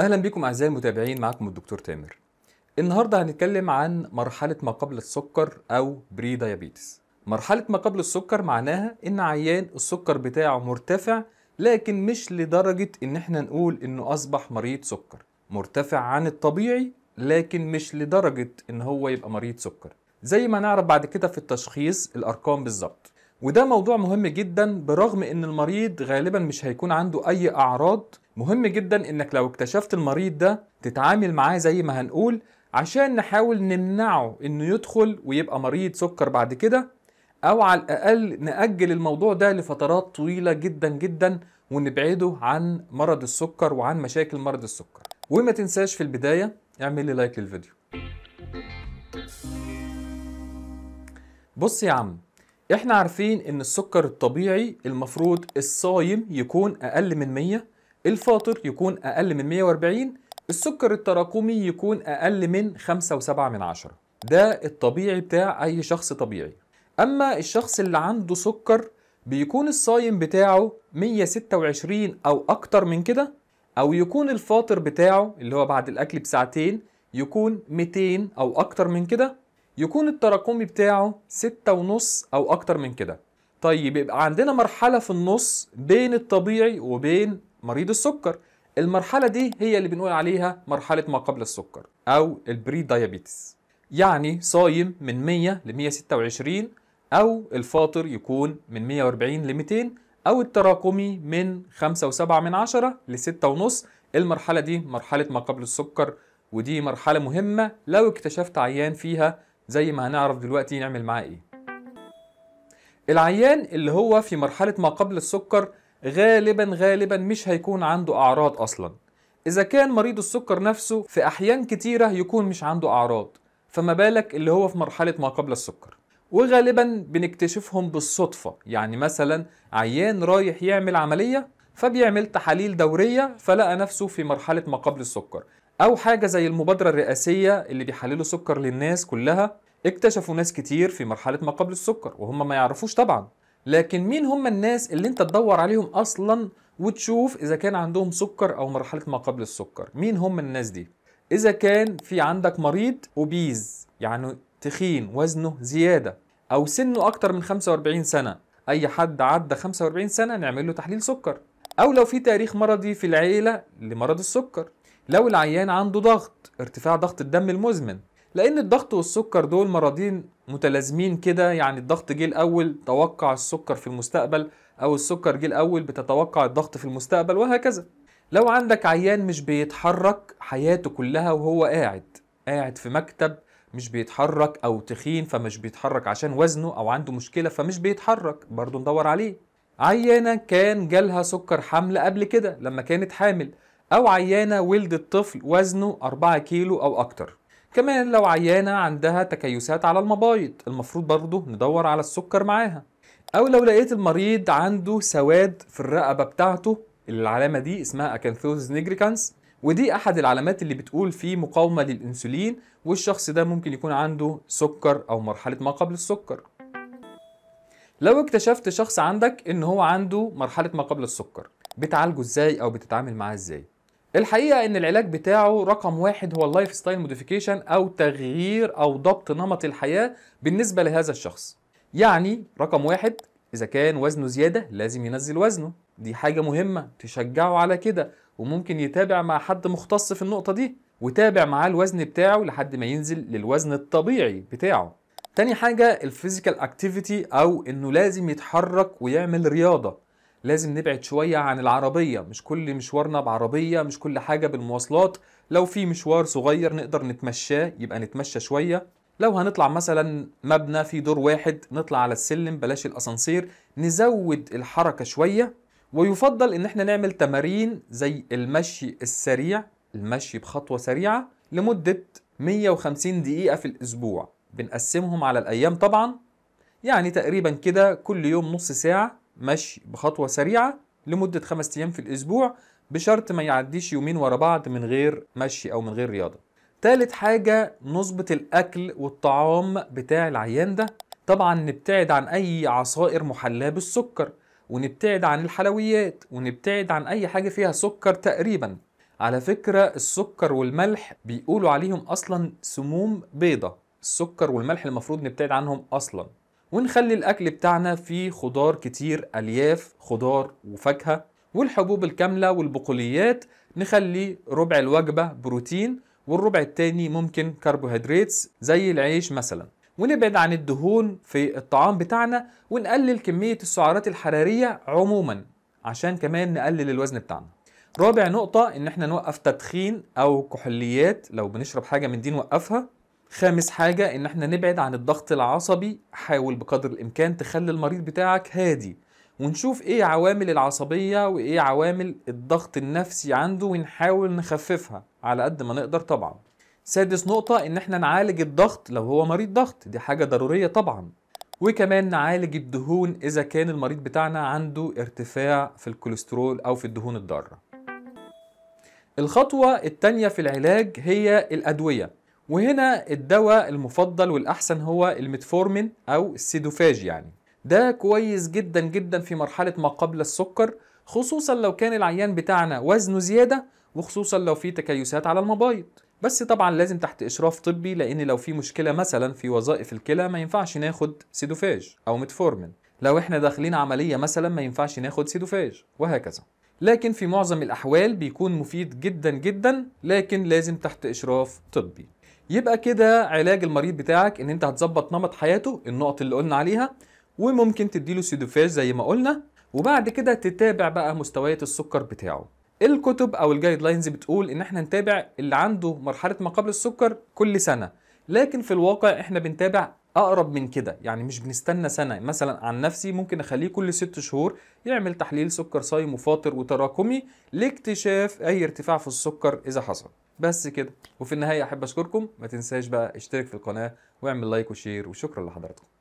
اهلا بكم اعزائي المتابعين معكم الدكتور تامر النهارده هنتكلم عن مرحله ما قبل السكر او بري دايابيتس مرحله ما قبل السكر معناها ان عيان السكر بتاعه مرتفع لكن مش لدرجه ان احنا نقول انه اصبح مريض سكر مرتفع عن الطبيعي لكن مش لدرجه ان هو يبقى مريض سكر زي ما نعرف بعد كده في التشخيص الارقام بالظبط وده موضوع مهم جدا برغم ان المريض غالبا مش هيكون عنده اي اعراض مهم جدا انك لو اكتشفت المريض ده تتعامل معاه زي ما هنقول عشان نحاول نمنعه انه يدخل ويبقى مريض سكر بعد كده او على الاقل ناجل الموضوع ده لفترات طويله جدا جدا ونبعده عن مرض السكر وعن مشاكل مرض السكر وما تنساش في البدايه اعمل لي لايك للفيديو بص يا عم احنا عارفين ان السكر الطبيعي المفروض الصايم يكون اقل من 100 الفاطر يكون اقل من 140 السكر التراكمي يكون اقل من 5.7 من عشرة ده الطبيعي بتاع اي شخص طبيعي اما الشخص اللي عنده سكر بيكون الصايم بتاعه 126 او اكتر من كده او يكون الفاطر بتاعه اللي هو بعد الاكل بساعتين يكون 200 او اكتر من كده يكون التراكمي بتاعه ستة ونص أو أكتر من كده طيب يبقى عندنا مرحلة في النص بين الطبيعي وبين مريض السكر المرحلة دي هي اللي بنقول عليها مرحلة ما قبل السكر أو البري دايابيتس يعني صايم من 100 ل 126 أو الفاطر يكون من 140 ل 200 أو التراكمي من 5.7 من 10 ل 6.5 المرحلة دي مرحلة ما قبل السكر ودي مرحلة مهمة لو اكتشفت عيان فيها زي ما هنعرف دلوقتي نعمل معاه ايه العيان اللي هو في مرحلة ما قبل السكر غالبا غالبا مش هيكون عنده أعراض أصلا إذا كان مريض السكر نفسه في أحيان كتيرة يكون مش عنده أعراض فما بالك اللي هو في مرحلة ما قبل السكر وغالبا بنكتشفهم بالصدفة يعني مثلا عيان رايح يعمل عملية فبيعمل تحاليل دورية فلقى نفسه في مرحلة ما قبل السكر او حاجه زي المبادره الرئاسيه اللي بيحللوا سكر للناس كلها اكتشفوا ناس كتير في مرحله ما قبل السكر وهم ما يعرفوش طبعا لكن مين هم الناس اللي انت تدور عليهم اصلا وتشوف اذا كان عندهم سكر او مرحله ما قبل السكر مين هم الناس دي اذا كان في عندك مريض اوبيز يعني تخين وزنه زياده او سنه اكتر من 45 سنه اي حد عدى 45 سنه نعمل له تحليل سكر او لو في تاريخ مرضي في العيله لمرض السكر لو العيان عنده ضغط ارتفاع ضغط الدم المزمن لان الضغط والسكر دول مرضين متلازمين كده يعني الضغط جه الاول توقع السكر في المستقبل او السكر جه الاول بتتوقع الضغط في المستقبل وهكذا لو عندك عيان مش بيتحرك حياته كلها وهو قاعد قاعد في مكتب مش بيتحرك او تخين فمش بيتحرك عشان وزنه او عنده مشكله فمش بيتحرك برضه ندور عليه عيانه كان جالها سكر حمل قبل كده لما كانت حامل أو عيانة ولدت طفل وزنه 4 كيلو أو أكتر كمان لو عيانة عندها تكيسات على المبايض المفروض برضه ندور على السكر معاها أو لو لقيت المريض عنده سواد في الرقبة بتاعته العلامة دي اسمها أكانثوز نيجريكانس ودي أحد العلامات اللي بتقول فيه مقاومة للأنسولين والشخص ده ممكن يكون عنده سكر أو مرحلة ما قبل السكر لو اكتشفت شخص عندك ان هو عنده مرحلة ما قبل السكر بتعالجه ازاي او بتتعامل معاه ازاي الحقيقه ان العلاج بتاعه رقم واحد هو اللايف ستايل موديفيكيشن او تغيير او ضبط نمط الحياه بالنسبه لهذا الشخص يعني رقم واحد اذا كان وزنه زياده لازم ينزل وزنه دي حاجه مهمه تشجعه على كده وممكن يتابع مع حد مختص في النقطه دي وتابع معاه الوزن بتاعه لحد ما ينزل للوزن الطبيعي بتاعه تاني حاجه الفيزيكال اكتيفيتي او انه لازم يتحرك ويعمل رياضه لازم نبعد شوية عن العربية مش كل مشوارنا بعربية مش كل حاجة بالمواصلات لو في مشوار صغير نقدر نتمشاه يبقى نتمشى شوية لو هنطلع مثلا مبنى في دور واحد نطلع على السلم بلاش الأسانسير نزود الحركة شوية ويفضل ان احنا نعمل تمارين زي المشي السريع المشي بخطوة سريعة لمدة 150 دقيقة في الأسبوع بنقسمهم على الأيام طبعا يعني تقريبا كده كل يوم نص ساعة مشي بخطوة سريعة لمدة خمس أيام في الأسبوع بشرط ما يعديش يومين ورا بعض من غير مشي أو من غير رياضة تالت حاجة نظبط الأكل والطعام بتاع العيان ده طبعا نبتعد عن أي عصائر محلاة بالسكر ونبتعد عن الحلويات ونبتعد عن أي حاجة فيها سكر تقريبا على فكرة السكر والملح بيقولوا عليهم أصلا سموم بيضة السكر والملح المفروض نبتعد عنهم أصلا ونخلي الاكل بتاعنا فيه خضار كتير الياف خضار وفاكهه والحبوب الكامله والبقوليات نخلي ربع الوجبه بروتين والربع التاني ممكن كربوهيدرات زي العيش مثلا ونبعد عن الدهون في الطعام بتاعنا ونقلل كميه السعرات الحراريه عموما عشان كمان نقلل الوزن بتاعنا رابع نقطة إن إحنا نوقف تدخين أو كحوليات لو بنشرب حاجة من دي نوقفها خامس حاجة إن إحنا نبعد عن الضغط العصبي حاول بقدر الإمكان تخلي المريض بتاعك هادي ونشوف إيه عوامل العصبية وإيه عوامل الضغط النفسي عنده ونحاول نخففها على قد ما نقدر طبعا سادس نقطة إن إحنا نعالج الضغط لو هو مريض ضغط دي حاجة ضرورية طبعا وكمان نعالج الدهون إذا كان المريض بتاعنا عنده ارتفاع في الكوليسترول أو في الدهون الضارة الخطوة التانية في العلاج هي الأدوية وهنا الدواء المفضل والأحسن هو الميتفورمين أو السيدوفاج يعني ده كويس جدا جدا في مرحلة ما قبل السكر خصوصا لو كان العيان بتاعنا وزنه زيادة وخصوصا لو في تكيسات على المبايض بس طبعا لازم تحت اشراف طبي لان لو في مشكله مثلا في وظائف الكلى ما ينفعش ناخد سيدوفاج او ميتفورمين لو احنا داخلين عمليه مثلا ما ينفعش ناخد سيدوفاج وهكذا لكن في معظم الاحوال بيكون مفيد جدا جدا لكن لازم تحت اشراف طبي يبقى كده علاج المريض بتاعك ان انت هتظبط نمط حياته النقط اللي قلنا عليها وممكن تديله سيدوفاج زي ما قلنا وبعد كده تتابع بقى مستويات السكر بتاعه الكتب او الجايد لاينز بتقول ان احنا نتابع اللي عنده مرحله ما قبل السكر كل سنه لكن في الواقع احنا بنتابع اقرب من كده يعني مش بنستنى سنه مثلا عن نفسي ممكن اخليه كل ست شهور يعمل تحليل سكر صايم وفاطر وتراكمي لاكتشاف اي ارتفاع في السكر اذا حصل بس كده وفي النهايه احب اشكركم ما تنساش بقى اشترك في القناه واعمل لايك وشير وشكرا لحضراتكم